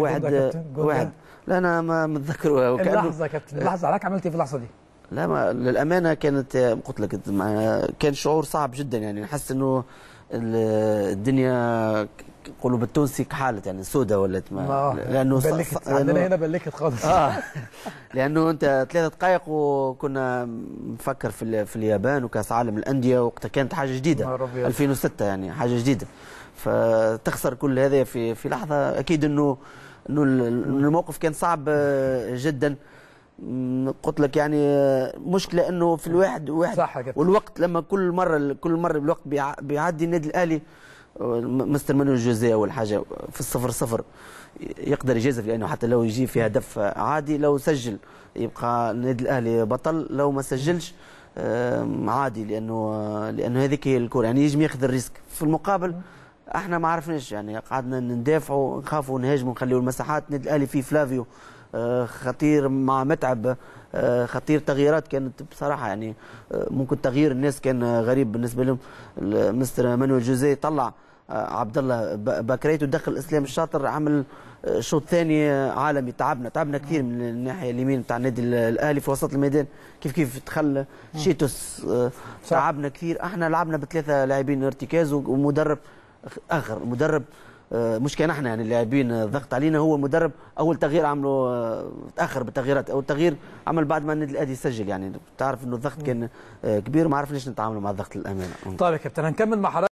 واحد واحد لا انا ما متذكر لحظة كابتن إيه. لحظه عليك عملت إيه في اللحظه دي؟ لا ما للامانه كانت قلت لك كان شعور صعب جدا يعني حاسس انه الدنيا قلوب التونسي كحاله يعني سودة ولات ما لانه بلكت عندنا هنا بلكت خالص اه لانه انت ثلاثة دقائق وكنا نفكر في في اليابان وكاس عالم الانديه وقتها كانت حاجه جديده 2006 يعني حاجه جديده فتخسر كل هذا في في لحظه اكيد انه انه الموقف كان صعب آه، جدا قلت لك يعني آه، مشكله انه في الواحد واحد والوقت لما كل مره كل مره الوقت بيعدي النادي الاهلي مانو جوزي ولا حاجه في الصفر صفر يقدر يجازف لانه حتى لو يجي في هدف عادي لو سجل يبقى النادي الاهلي بطل لو ما سجلش عادي لانه لانه هذيك هي الكره يعني يجم ياخذ الريسك في المقابل احنا ما عرفناش يعني قعدنا ندافعوا نخافوا نهاجموا نخليوا المساحات النادي الاهلي فيه فلافيو آه، خطير مع متعب آه، خطير تغييرات كانت بصراحه يعني آه، ممكن تغيير الناس كان غريب بالنسبه لهم مستر مانويل جوزي طلع آه، عبد الله باكريت ودخل اسلام الشاطر عمل شوط ثاني عالمي تعبنا تعبنا كثير من الناحيه اليمين بتاع النادي الاهلي في وسط الميدان كيف كيف تخلى شيتوس تعبنا كثير احنا لعبنا بثلاثه لاعبين ارتكاز ومدرب اخر مدرب آه، مش كان احنا يعني اللاعبين آه، ضغط علينا هو المدرب اول تغيير عمله آه، تاخر بالتغييرات او التغيير عمل بعد ما النادي الاهلي سجل يعني تعرف انه الضغط كان كبير ما عرفناش نتعامل مع الضغط الامانه طيب يا كابتن هنكمل مع حضرتك